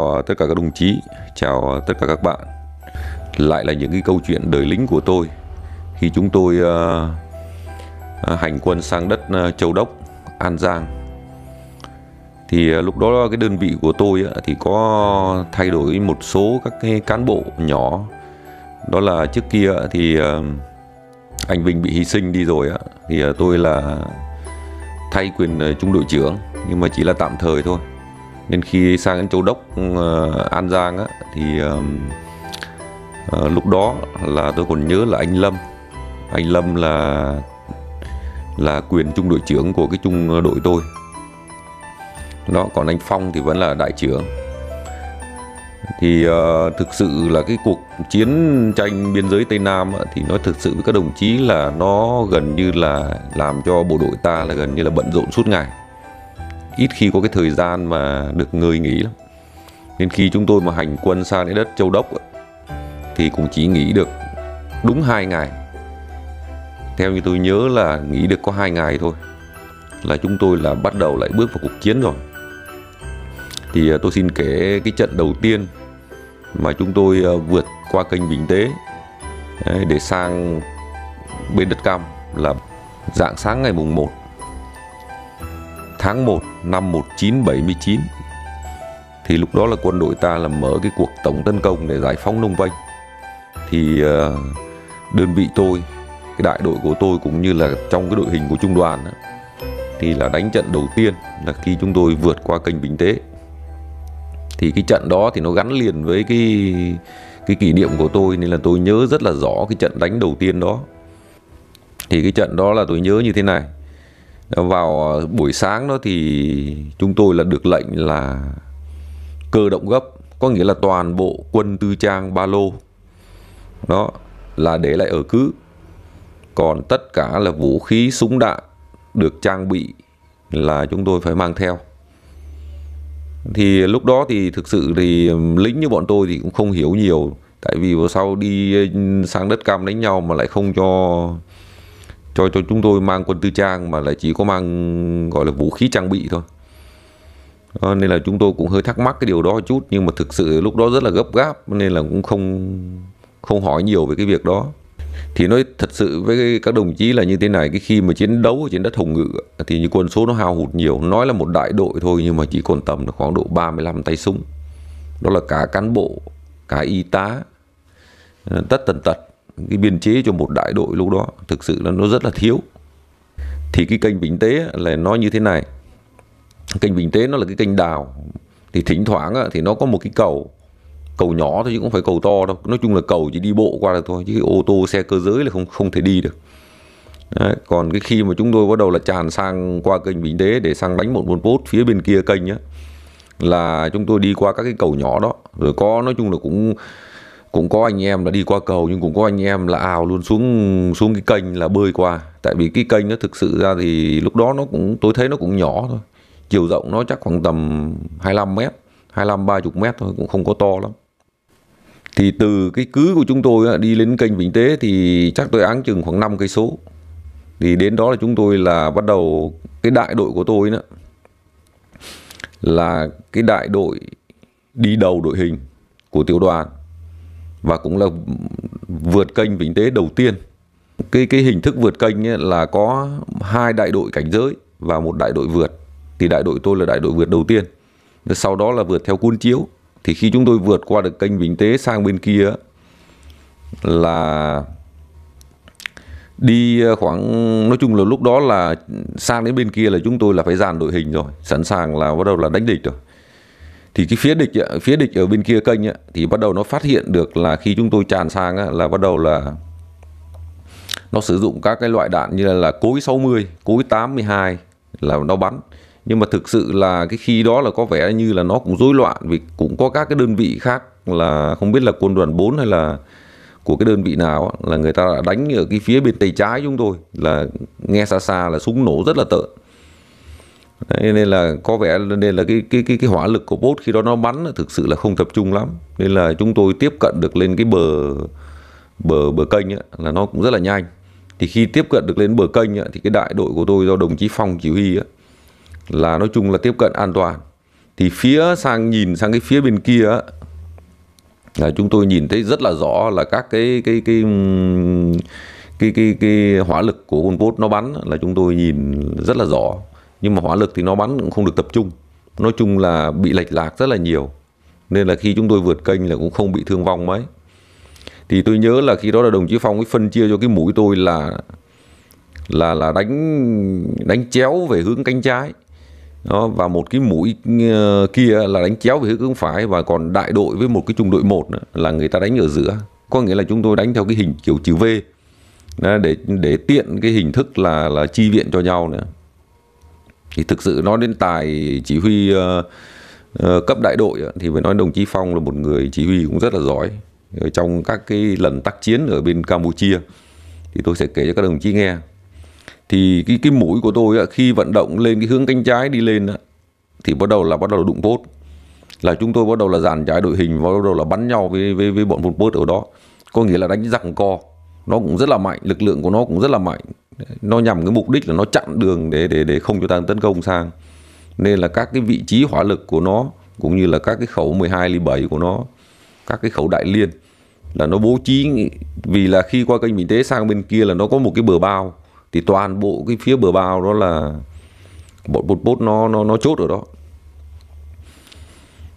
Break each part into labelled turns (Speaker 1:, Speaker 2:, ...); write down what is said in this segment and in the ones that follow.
Speaker 1: chào ờ, tất cả các đồng chí, chào ờ, tất cả các bạn. Lại là những cái câu chuyện đời lính của tôi khi chúng tôi uh, hành quân sang đất Châu Đốc, An Giang. Thì lúc đó cái đơn vị của tôi thì có thay đổi một số các cái cán bộ nhỏ. Đó là trước kia thì anh Vinh bị hy sinh đi rồi thì tôi là thay quyền trung đội trưởng nhưng mà chỉ là tạm thời thôi nên khi sang đến châu đốc uh, an giang á thì uh, uh, lúc đó là tôi còn nhớ là anh lâm anh lâm là là quyền trung đội trưởng của cái trung ờ, đội tôi đó còn anh phong thì vẫn là đại trưởng thì uh, thực sự là cái cuộc chiến tranh biên giới tây nam á, thì nó thực sự với các đồng chí là nó gần như là làm cho bộ đội ta là gần như là bận rộn suốt ngày ít khi có cái thời gian mà được người nghỉ lắm nên khi chúng tôi mà hành quân sang đến đất châu đốc thì cũng chỉ nghỉ được đúng hai ngày theo như tôi nhớ là nghỉ được có hai ngày thôi là chúng tôi là bắt đầu lại bước vào cuộc chiến rồi thì à, tôi xin kể cái trận đầu tiên mà chúng tôi à, vượt qua kênh Bình Tế để sang bên đất Cam là dạng sáng ngày mùng 1 tháng 1 năm 1979 thì lúc đó là quân đội ta là mở cái cuộc tổng tấn công để giải phóng nông vanh thì ờ, đơn vị tôi cái đại đội của tôi cũng như là trong cái đội hình của trung đoàn thì là đánh trận đầu tiên là khi chúng tôi vượt qua kênh Bình Tế thì cái trận đó thì nó gắn liền với cái cái kỷ niệm của tôi nên là tôi nhớ rất là rõ cái trận đánh đầu tiên đó thì cái trận đó là tôi nhớ như thế này vào ờ, buổi sáng đó thì chúng tôi là được lệnh là cơ động gấp có nghĩa là toàn bộ quân tư trang ba lô đó là để lại ở cứ còn tất cả là vũ khí súng đạn được trang bị là chúng tôi phải mang theo thì lúc đó thì thực sự thì lính như bọn tôi thì cũng không hiểu nhiều tại vì vào sau đi sang đất cam đánh nhau mà lại không cho cho cho chúng tôi mang quân tư trang mà lại chỉ có mang gọi là vũ khí trang bị thôi à, nên là chúng tôi cũng hơi thắc mắc cái điều đó một chút nhưng mà thực sự lúc đó rất là gấp gáp nên là cũng không không hỏi nhiều về cái việc đó thì nói thật sự với các đồng chí là như thế này cái khi mà chiến đấu trên đất Hồng Ngự thì như quân số nó hao hụt nhiều nói là một đại đội thôi nhưng mà chỉ còn tầm khoảng độ 35 tay súng đó là cả cán bộ cả y tá ờ, tất tần tật cái biên chế cho một đại đội lúc đó thực sự là nó rất là thiếu thì cái kênh bình tế là nó như thế này kênh bình tế nó là cái kênh đào thì thỉnh thoảng thì nó có một cái cầu cầu nhỏ thôi chứ cũng phải cầu to đâu nói chung là cầu chỉ đi bộ qua được thôi chứ cái ô tô xe cơ giới là không không thể đi được Đấy, còn cái khi mà chúng tôi bắt đầu là tràn sang qua kênh Bình tế để sang đánh một bốn bốt phía bên kia kênh á là chúng tôi đi qua các cái cầu nhỏ đó rồi có nói chung là cũng cũng có anh em là đi qua cầu nhưng cũng có anh em là ào luôn xuống xuống cái kênh là bơi qua tại vì cái kênh nó thực sự ra thì lúc đó nó cũng tôi thấy nó cũng nhỏ thôi chiều rộng nó chắc khoảng tầm 25 mét 25 30 mét thôi cũng không có to lắm thì từ cái cứ của chúng tôi đi lên kênh Vĩnh Tế thì chắc tôi áng chừng khoảng 5 cây số thì đến đó là chúng tôi là bắt đầu cái đại đội của tôi nữa là cái đại đội đi đầu đội hình của tiểu đoàn và cũng là vượt kênh vĩnh tế đầu tiên cái cái hình thức vượt kênh ấy là có hai đại đội cảnh giới và một đại đội vượt thì đại đội tôi là đại đội vượt đầu tiên sau đó là vượt theo cuốn chiếu thì khi chúng tôi vượt qua được kênh vĩnh tế sang bên kia là đi khoảng nói chung là lúc đó là sang đến bên kia là chúng tôi là phải dàn đội hình rồi sẵn sàng là bắt đầu là đánh địch rồi thì cái phía địch phía địch ở bên kia kênh thì bắt đầu nó phát hiện được là khi chúng tôi tràn sang là bắt đầu là nó sử dụng các cái loại đạn như là cối 60, cối 82 là nó bắn nhưng mà thực sự là cái khi đó là có vẻ như là nó cũng rối loạn vì cũng có các cái đơn vị khác là không biết là quân đoàn 4 hay là của cái đơn vị nào là người ta đã đánh ở cái phía bên tay trái chúng tôi là nghe xa xa là súng nổ rất là tợn Đấy, nên là có vẻ nên là cái cái cái cái hỏa lực của bốt khi đó nó bắn thực sự là không tập trung lắm nên là chúng tôi tiếp cận được lên cái bờ bờ bờ kênh ấy, là nó cũng rất là nhanh thì khi tiếp cận được lên bờ kênh ấy, thì cái đại đội của tôi do đồng chí phong chỉ huy ấy, là nói chung là tiếp cận an toàn thì phía sang nhìn sang cái phía bên kia ấy, là chúng tôi nhìn thấy rất là rõ là các cái cái cái cái cái, cái, cái hỏa lực của con bốt nó bắn là chúng tôi nhìn rất là rõ nhưng mà hỏa lực thì nó bắn cũng không được tập trung nói chung là bị lệch lạc rất là nhiều nên là khi chúng tôi vượt kênh là cũng không bị thương vong mấy thì tôi nhớ là khi đó là đồng chí phong ấy phân chia cho cái mũi tôi là là là đánh đánh chéo về hướng cánh trái đó, và một cái mũi ờ, kia là đánh chéo về hướng phải và còn đại đội với một cái trung đội một nữa, là người ta đánh ở giữa có nghĩa là chúng tôi đánh theo cái hình kiểu chữ V để để tiện cái hình thức là là chi viện cho nhau nữa thì thực sự nói đến tài chỉ huy uh, cấp đại đội thì phải nói đồng chí Phong là một người chỉ huy cũng rất là giỏi ở trong các cái lần tác chiến ở bên Campuchia thì tôi sẽ kể cho các đồng chí nghe thì cái cái mũi của tôi khi vận động lên cái hướng cánh trái đi lên thì bắt đầu là bắt đầu đụng bốt là chúng tôi bắt đầu là dàn trái đội hình bắt đầu là bắn nhau với với, với bọn phun bốt ở đó có nghĩa là đánh giằng co nó cũng rất là mạnh lực lượng của nó cũng rất là mạnh nó nhằm cái mục đích là nó chặn đường để để để không cho ta tấn công sang nên là các cái vị trí hỏa lực của nó cũng như là các cái khẩu 12 ly 7 của nó các cái khẩu đại liên là nó bố trí vì là khi qua kênh Bình Tế sang bên kia là nó có một cái bờ bao thì toàn bộ cái phía bờ bao đó là bọn bột bốt nó nó nó chốt ở đó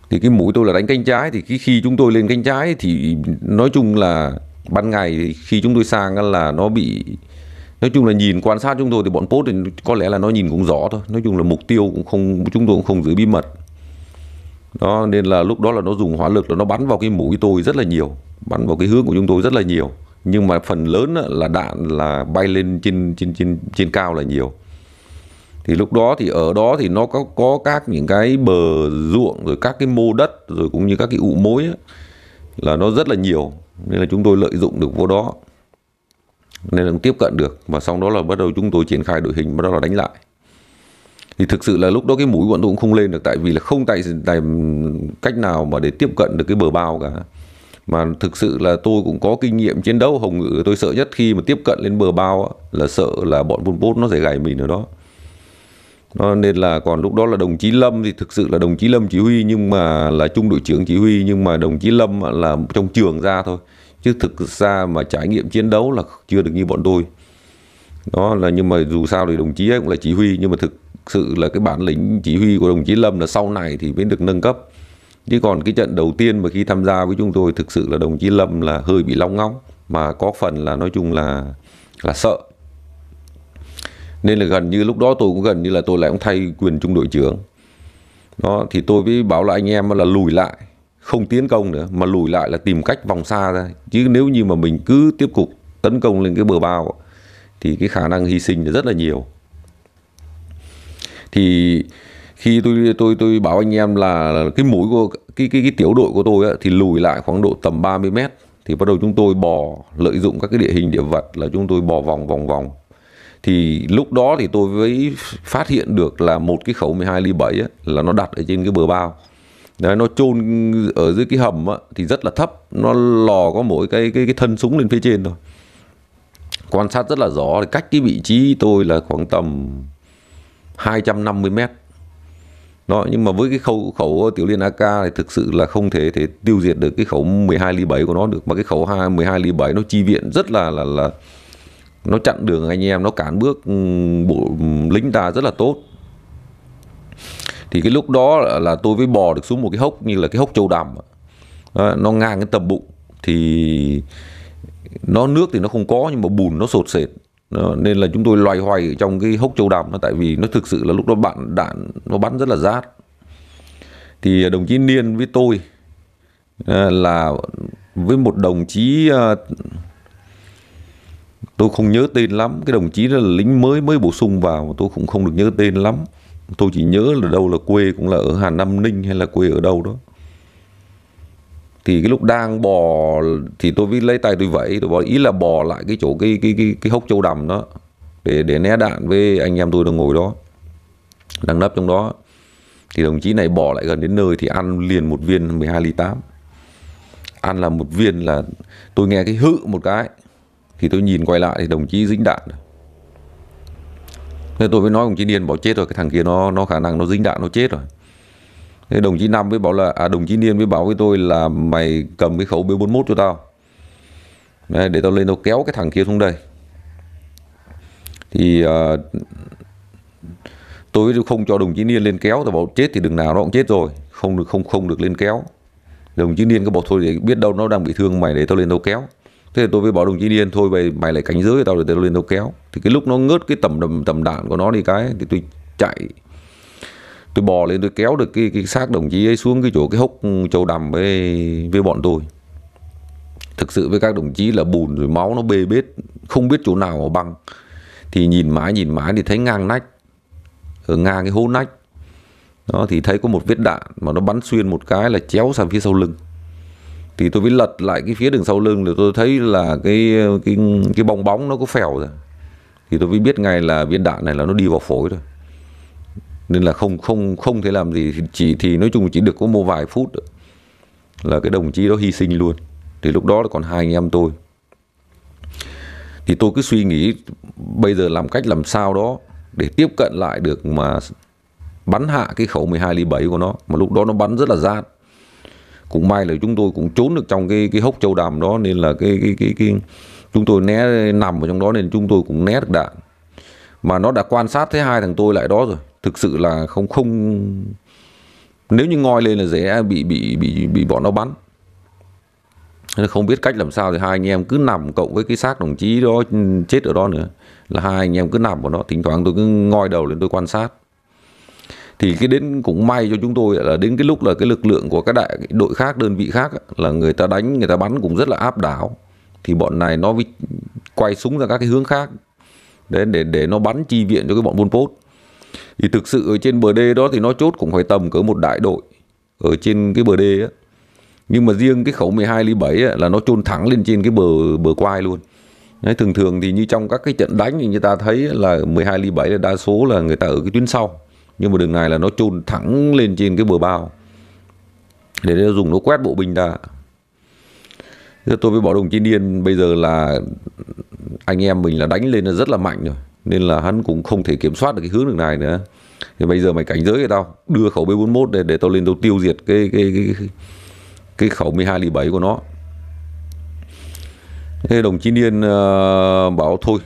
Speaker 1: thì cái mũi tôi là đánh cánh trái thì khi khi chúng tôi lên cánh trái thì nói chung là ban ngày khi chúng tôi sang là nó bị nói chung là nhìn quan sát chúng tôi thì bọn post thì có lẽ là nó nhìn cũng rõ thôi nói chung là mục tiêu cũng không chúng tôi cũng không giữ bí mật đó nên là lúc đó là nó dùng hỏa lực là nó bắn vào cái mũi tôi rất là nhiều bắn vào cái hướng của chúng tôi rất là nhiều nhưng mà phần lớn là đạn là bay lên trên trên trên trên cao là nhiều thì lúc đó thì ở đó thì nó có có các những cái bờ ruộng rồi các cái mô đất rồi cũng như các cái ụ mối ấy, là nó rất là nhiều nên là chúng tôi lợi dụng được vô đó nên là cũng tiếp cận được và sau đó là bắt đầu chúng tôi triển khai đội hình bắt đầu là đánh lại thì thực sự là lúc đó cái mũi bọn tôi cũng không lên được tại vì là không tại tại cách nào mà để tiếp cận được cái bờ bao cả mà thực sự là tôi cũng có kinh nghiệm chiến đấu hồng ngự tôi sợ nhất khi mà tiếp cận lên bờ bao là sợ là bọn Pol bốt nó sẽ gài mình ở đó nó nên là còn lúc đó là đồng chí Lâm thì thực sự là đồng chí Lâm chỉ huy nhưng mà là trung đội trưởng chỉ huy nhưng mà đồng chí Lâm là trong trường ra thôi chứ thực ra mà trải nghiệm chiến đấu là chưa được như bọn tôi đó là nhưng mà dù sao thì đồng chí ấy cũng là chỉ huy nhưng mà thực sự là cái bản lĩnh chỉ huy của đồng chí Lâm là sau này thì mới được nâng cấp chứ còn cái trận đầu tiên mà khi tham gia với chúng tôi thực sự là đồng chí Lâm là hơi bị long ngóng mà có phần là nói chung là là sợ nên là gần như lúc đó tôi cũng gần như là tôi lại cũng thay quyền trung đội trưởng đó thì tôi mới bảo là anh em là lùi lại không tiến công nữa mà lùi lại là tìm cách vòng xa ra chứ nếu như mà mình cứ tiếp tục tấn công lên cái bờ bao thì cái khả năng hy sinh là rất là nhiều thì khi tôi tôi tôi bảo anh em là cái mũi của cái cái, cái tiểu đội của tôi á, thì lùi lại khoảng độ tầm 30 mét thì bắt đầu chúng tôi bò lợi dụng các cái địa hình địa vật là chúng tôi bò vòng vòng vòng thì lúc đó thì tôi mới phát hiện được là một cái khẩu 12 ly 7 á, là nó đặt ở trên cái bờ bao Đấy, nó chôn ở dưới cái hầm á, thì rất là thấp nó lò có mỗi cái cái cái thân súng lên phía trên thôi quan sát rất là rõ cách cái vị trí tôi là khoảng tầm 250 mét đó nhưng mà với cái khẩu khẩu tiểu liên AK thì thực sự là không thể thể tiêu diệt được cái khẩu 12 ly 7 của nó được mà cái khẩu 2 12 ly 7 nó chi viện rất là là là nó chặn đường anh em nó cản bước ừ, bộ ừ, lính ta rất là tốt thì cái lúc đó là tôi mới bò được xuống một cái hốc như là cái hốc châu đầm nó ngang cái tầm bụng thì nó nước thì nó không có nhưng mà bùn nó sột sệt nên là chúng tôi loay hoay trong cái hốc châu đầm tại vì nó thực sự là lúc đó bạn đạn nó bắn rất là rát thì đồng chí niên với tôi ờ, là với một đồng chí ờ, tôi không nhớ tên lắm cái đồng chí đó là lính mới mới bổ sung vào tôi cũng không được nhớ tên lắm tôi chỉ nhớ là đâu là quê cũng là ở Hà Nam Ninh hay là quê ở đâu đó thì cái lúc đang bò thì tôi mới lấy tay tôi vẫy tôi bò ý là bò lại cái chỗ cái cái cái cái hốc châu đầm đó để để né đạn với anh em tôi đang ngồi đó đang nấp trong đó thì đồng chí này bỏ lại gần đến nơi thì ăn liền một viên 12 ly 8 ăn là một viên là tôi nghe cái hự một cái thì tôi nhìn quay lại thì đồng chí dính đạn rồi Thế tôi mới nói đồng chí Điền bảo chết rồi cái thằng kia nó nó khả năng nó dính đạn nó chết rồi. Thế đồng chí Năm mới bảo là à đồng chí Điền mới bảo với tôi là mày cầm cái khẩu B41 cho tao. Đấy, để tao lên tao kéo cái thằng kia xuống đây. Thì uh, tôi không cho đồng chí Niên lên kéo tôi bảo chết thì đừng nào nó cũng chết rồi, không được không không được lên kéo. Đồng chí Niên cứ bảo thôi để biết đâu nó đang bị thương mày để tao lên tao kéo thế tôi mới bảo đồng chí điên thôi mày mày lại cánh dưới tao rồi tao lên tao kéo thì cái lúc nó ngớt cái tầm đầm tầm đạn của nó đi cái thì tôi chạy tôi bò lên tôi kéo được cái cái xác đồng chí ấy xuống cái chỗ cái hốc châu đầm với với bọn tôi thực sự với các đồng chí là bùn rồi máu nó bê bết không biết chỗ nào mà băng thì nhìn mãi nhìn mãi thì thấy ngang nách ở ngang cái hố nách đó thì thấy có một vết đạn mà nó bắn xuyên một cái là chéo sang phía sau lưng thì tôi mới lật lại cái phía đằng sau lưng thì tôi thấy là cái cái cái bong bóng nó có phèo rồi thì tôi mới biết ngay là viên đạn này là nó đi vào phổi rồi nên là không không không thể làm gì chỉ thì nói chung chỉ được có một vài phút nữa. là cái đồng chí đó hy sinh luôn thì lúc đó là còn hai anh em tôi thì tôi cứ suy nghĩ bây giờ làm cách làm sao đó để tiếp cận lại được mà bắn hạ cái khẩu 12 ly 7 của nó mà lúc đó nó bắn rất là gian cũng may là chúng tôi cũng trốn được trong cái cái hốc châu đàm đó nên là cái cái cái, cái chúng tôi né nằm ở trong đó nên chúng tôi cũng né được đạn mà nó đã quan sát thấy hai thằng tôi lại đó rồi thực sự là không không nếu như ngoi lên là dễ bị bị bị bị bọn nó bắn không biết cách làm sao thì hai anh em cứ nằm cộng với cái xác đồng chí đó chết ở đó nữa là hai anh em cứ nằm ở đó thỉnh thoảng tôi cứ ngoi đầu lên tôi quan sát thì cái đến cũng may cho chúng tôi là đến cái lúc là cái lực lượng của các đại đội khác đơn vị khác là người ta đánh người ta bắn cũng rất là áp đảo thì bọn này nó quay súng ra các cái hướng khác để để để nó bắn chi viện cho cái bọn buôn Pot thì thực sự ở trên bờ đê đó thì nó chốt cũng phải tầm cỡ một đại đội ở trên cái bờ đê á nhưng mà riêng cái khẩu 12 ly 7 là nó chôn thẳng lên trên cái bờ bờ quai luôn Đấy, thường thường thì như trong các cái trận đánh thì người ta thấy là 12 ly 7 là đa số là người ta ở cái tuyến sau nhưng mà đường này là nó chôn thẳng lên trên cái bờ bao để nó dùng nó quét bộ binh ra Thế tôi với bỏ đồng chí điên bây giờ là anh em mình là đánh lên là rất là mạnh rồi nên là hắn cũng không thể kiểm soát được cái hướng đường này nữa thì bây giờ mày cảnh giới cho tao đưa khẩu B41 để để tao lên tao tiêu diệt cái cái cái cái, cái khẩu 12 lì 7 của nó thế đồng chí điên uh, ờ, bảo thôi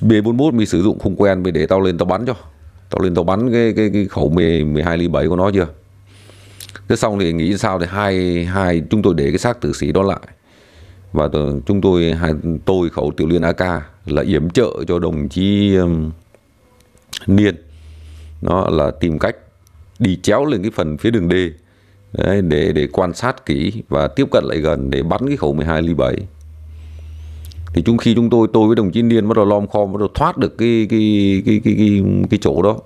Speaker 1: B41 mình sử dụng không quen mày để tao lên tao bắn cho tao lên tao bắn cái cái, cái khẩu 10, 12 ly 7 của nó chưa thế xong thì nghĩ sao thì hai hai chúng tôi để cái xác tử sĩ đó lại và chúng tôi hai tôi khẩu tiểu liên AK là yểm trợ cho đồng chí um, Niên nó là tìm cách đi chéo lên cái phần phía đường D Đấy, để để quan sát kỹ và tiếp cận lại gần để bắn cái khẩu 12 ly 7 thì chung khi chúng tôi tôi với đồng chí Niên bắt đầu lom khom bắt đầu thoát được cái cái cái cái cái, cái chỗ đó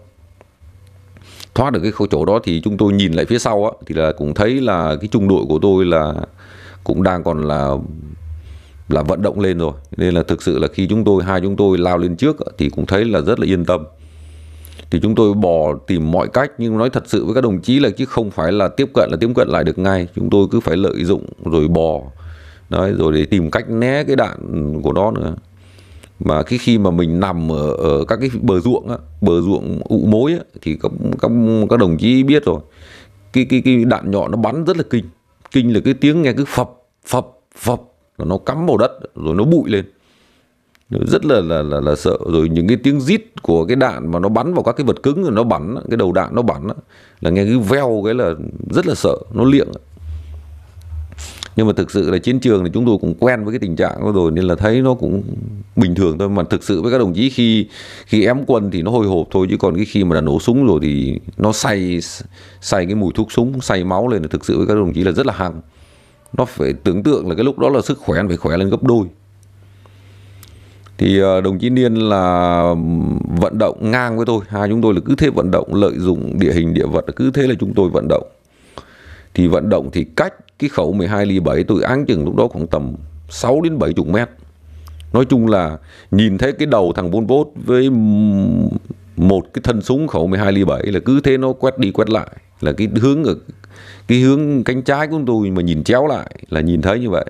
Speaker 1: thoát được cái khẩu chỗ đó thì chúng tôi nhìn lại phía sau á, thì là cũng thấy là cái trung đội của tôi là cũng đang còn là là vận động lên rồi nên là thực sự là khi chúng tôi hai chúng tôi lao lên trước thì cũng thấy là rất là yên tâm thì chúng tôi bỏ tìm mọi cách nhưng nói thật sự với các đồng chí là chứ không phải là tiếp cận là tiếp cận lại được ngay chúng tôi cứ phải lợi dụng rồi bò đấy rồi để tìm cách né cái đạn của nó nữa mà cái khi mà mình nằm ở, ở các cái bờ ruộng á, bờ ruộng ụ mối á, thì các các các đồng chí biết rồi cái cái cái đạn nhọn nó bắn rất là kinh kinh là cái tiếng nghe cứ phập phập phập là nó cắm vào đất rồi nó bụi lên rất là, là là là sợ rồi những cái tiếng rít của cái đạn mà nó bắn vào các cái vật cứng rồi nó bắn cái đầu đạn nó bắn là nghe cứ veo cái là rất là sợ nó liệng nhưng mà thực sự là chiến trường thì chúng tôi cũng quen với cái tình trạng đó rồi nên là thấy nó cũng bình thường thôi mà thực sự với các đồng chí khi khi ém quân thì nó hồi hộp thôi chứ còn cái khi mà đã nổ súng rồi thì nó say say cái mùi thuốc súng say máu lên là thực sự với các đồng chí là rất là hăng nó phải tưởng tượng là cái lúc đó là sức khỏe phải khỏe lên gấp đôi thì ờ, đồng chí Niên là vận động ngang với tôi hai chúng tôi là cứ thế vận động lợi dụng địa hình địa vật cứ thế là chúng tôi vận động thì vận động thì cách cái khẩu 12 ly 7 tôi áng chừng lúc đó khoảng tầm 6 đến 70 mét. Nói chung là nhìn thấy cái đầu thằng bôn bốt với một cái thân súng khẩu 12 ly 7 là cứ thế nó quét đi quét lại là cái hướng ở cái hướng cánh trái của tôi mà nhìn chéo lại là nhìn thấy như vậy.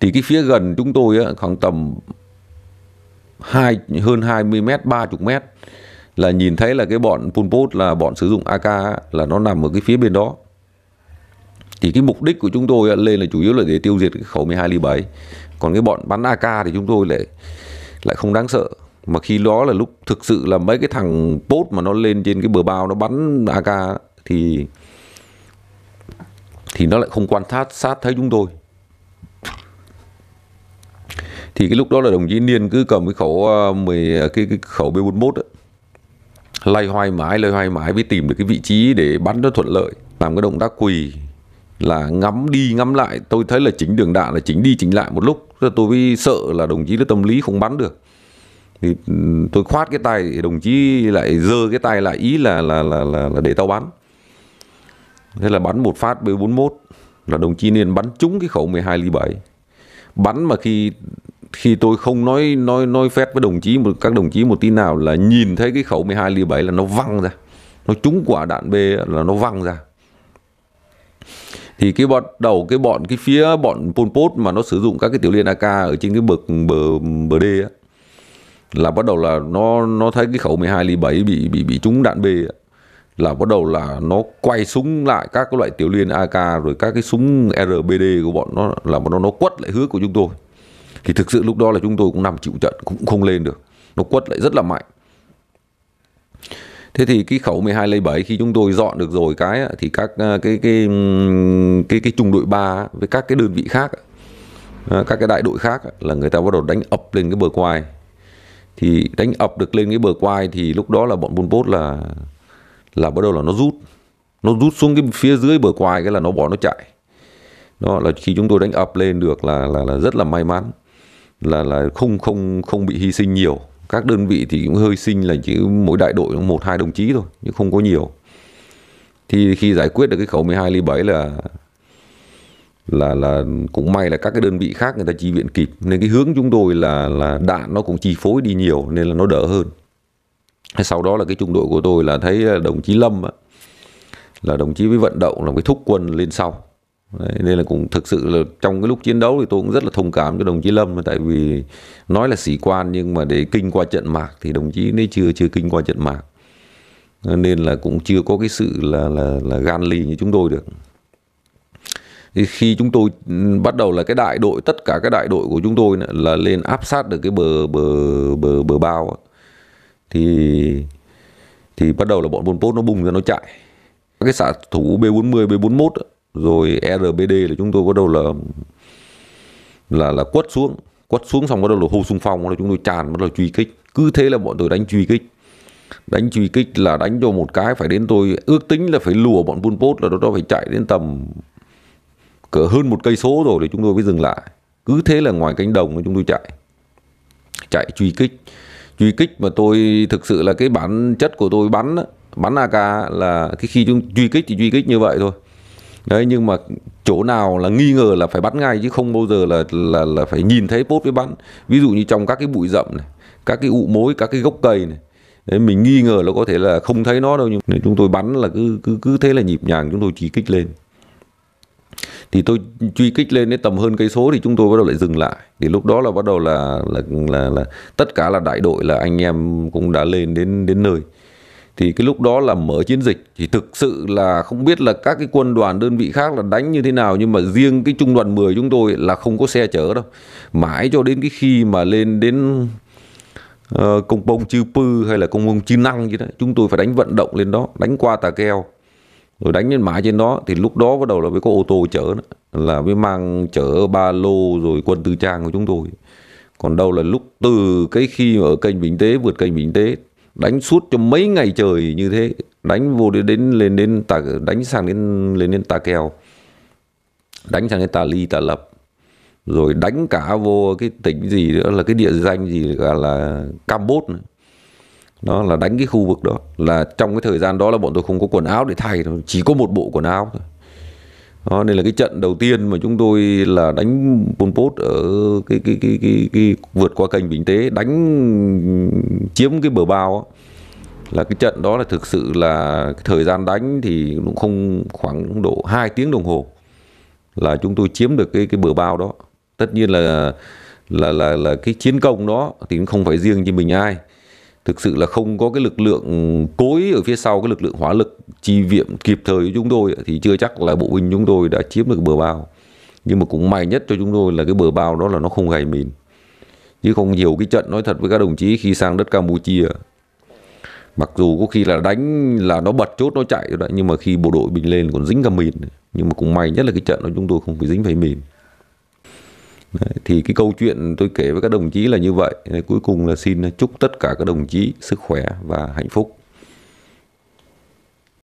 Speaker 1: Thì cái phía gần chúng tôi á, khoảng tầm hai hơn 20 mét, 30 mét là nhìn thấy là cái bọn Pol Pot là bọn sử dụng AK là nó nằm ở cái phía bên đó thì cái mục đích của chúng tôi lên là chủ yếu là để tiêu diệt cái khẩu 12 ly 7 còn cái bọn bắn AK thì chúng tôi lại lại không đáng sợ mà khi đó là lúc thực sự là mấy cái thằng post mà nó lên trên cái bờ bao nó bắn AK thì thì nó lại không quan sát sát thấy chúng tôi thì cái lúc đó là đồng chí Niên cứ cầm cái khẩu ờ, mười cái, cái khẩu B41 ấy, lay hoay mãi lay hoay mãi mới tìm được cái vị trí để bắn nó thuận lợi làm cái động tác quỳ là ngắm đi ngắm lại tôi thấy là chính đường đạn là chính đi chính lại một lúc rồi tôi mới sợ là đồng chí nó tâm lý không bắn được thì ừ, tôi khoát cái tay đồng chí lại giơ cái tay lại ý là là là là, là để tao bắn thế là bắn một phát B41 là đồng chí nên bắn trúng cái khẩu 12 ly 7 bắn mà khi khi tôi không nói nói nói phép với đồng chí một các đồng chí một tin nào là nhìn thấy cái khẩu 12 ly 7 là nó văng ra nó trúng quả đạn B là nó văng ra thì cái bọn đầu cái bọn cái phía bọn Pol Pot mà nó sử dụng các cái tiểu liên AK ở trên cái bực bờ bờ đê á là bắt đầu là nó nó thấy cái khẩu 12 ly 7 bị bị bị trúng đạn B á, là bắt đầu là nó quay súng lại các cái loại tiểu liên AK rồi các cái súng RBD của bọn nó là bọn nó nó quất lại hứa của chúng tôi thì thực sự lúc đó là chúng tôi cũng nằm chịu trận cũng không lên được nó quất lại rất là mạnh thế thì cái khẩu 12 lây 7 khi chúng tôi dọn được rồi cái thì các à, cái cái cái cái, cái trung đội 3 với các cái đơn vị khác à, các cái đại đội khác là người ta bắt đầu đánh ập lên cái bờ quai thì đánh ập được lên cái bờ quai thì lúc đó là bọn Pol bốt là là bắt đầu là nó rút nó rút xuống cái phía dưới bờ quai cái là nó bỏ nó chạy đó là khi chúng tôi đánh ập lên được là là là rất là may mắn là là không không không bị hy sinh nhiều các đơn vị thì cũng hơi sinh là chỉ mỗi đại đội một hai đồng chí thôi nhưng không có nhiều thì khi giải quyết được cái khẩu 12 ly 7 là là là cũng may là các cái đơn vị khác người ta chi viện kịp nên cái hướng chúng tôi là là đạn nó cũng chi phối đi nhiều nên là nó đỡ hơn sau đó là cái trung đội của tôi là thấy đồng chí Lâm là đồng chí với vận động là với thúc quân lên sau Đấy, nên là cũng thực sự là trong cái lúc chiến đấu thì tôi cũng rất là thông cảm cho đồng chí Lâm tại vì nói là sĩ quan nhưng mà để kinh qua trận mạc thì đồng chí ấy chưa chưa kinh qua trận mạc nên là cũng chưa có cái sự là là là gan lì như chúng tôi được thì khi chúng tôi ừ, bắt đầu là cái đại đội tất cả các đại đội của chúng tôi là lên áp sát được cái bờ bờ bờ bờ bao thì thì bắt đầu là bọn Pol Pot nó bùng ra nó chạy các cái xạ thủ B40 B41 rồi RBD là chúng tôi bắt đầu là là là quất xuống quất xuống xong bắt đầu là hô xung phong là chúng tôi tràn bắt đầu truy kích cứ thế là bọn tôi đánh truy kích đánh truy kích là đánh cho một cái phải đến tôi ước tính là phải lùa bọn Pol Pot là đó, đó phải chạy đến tầm cỡ hơn một cây số rồi thì chúng tôi mới dừng lại cứ thế là ngoài cánh đồng chúng tôi chạy chạy truy kích truy kích mà tôi thực sự là cái bản chất của tôi bắn bắn AK là cái khi chúng truy kích thì truy kích như vậy thôi đấy nhưng mà chỗ nào là nghi ngờ là phải bắn ngay chứ không bao giờ là là là phải nhìn thấy bốt với bắn ví dụ như trong các cái bụi rậm này các cái ụ mối các cái gốc cây này đấy mình nghi ngờ nó có thể là không thấy nó đâu nhưng chúng tôi bắn là cứ cứ cứ thế là nhịp nhàng chúng tôi chỉ kích lên thì tôi truy kích lên đến tầm hơn cây số thì chúng tôi bắt đầu lại dừng lại thì lúc đó là bắt đầu là là là, là tất cả là đại đội là anh em cũng đã lên đến đến nơi thì cái lúc đó là mở chiến dịch thì thực sự là không biết là các cái quân đoàn đơn vị khác là đánh như thế nào nhưng mà riêng cái trung đoàn 10 chúng tôi là không có xe chở đâu mãi cho đến cái khi mà lên đến ờ, công bông chư pư hay là công bông chư năng gì đó chúng tôi phải đánh vận động lên đó đánh qua tà keo rồi đánh lên mãi trên đó thì lúc đó bắt đầu là mới có ô tô chở đó, là mới mang chở ba lô rồi quân tư trang của chúng tôi còn đâu là lúc từ cái khi ở kênh Bình Tế vượt kênh Bình Tế đánh suốt cho mấy ngày trời như thế đánh vô đến, đến lên đến tà đánh sang đến lên đến tà kèo, đánh sang đến tà ly tà lập rồi đánh cả vô cái tỉnh gì nữa là cái địa danh gì gọi là Campuchia nữa. đó là đánh cái khu vực đó là trong cái thời gian đó là bọn tôi không có quần áo để thay thôi chỉ có một bộ quần áo thôi đó nên là cái trận đầu tiên mà chúng tôi là đánh Pol Pot ở cái cái cái cái, cái vượt qua kênh Bình Tế đánh chiếm cái bờ bao đó. là cái trận đó là thực sự là thời gian đánh thì cũng không khoảng độ 2 tiếng đồng hồ là chúng tôi chiếm được cái cái bờ bao đó tất nhiên là là là là cái chiến công đó thì cũng không phải riêng cho mình ai thực sự là không có cái lực lượng cối ở phía sau cái lực lượng hỏa lực chi viện kịp thời của chúng tôi thì chưa chắc là bộ binh chúng tôi đã chiếm được bờ bao nhưng mà cũng may nhất cho chúng tôi là cái bờ bao đó là nó không gầy mìn chứ không nhiều cái trận nói thật với các đồng chí khi sang đất Campuchia mặc dù có khi là đánh là nó bật chốt nó chạy rồi đấy nhưng mà khi bộ đội mình lên còn dính cả mìn nhưng mà cũng may nhất là cái trận đó chúng tôi không phải dính phải mìn thì cái câu chuyện tôi kể với các đồng chí là như vậy cuối cùng là xin chúc tất cả các đồng chí sức khỏe và hạnh phúc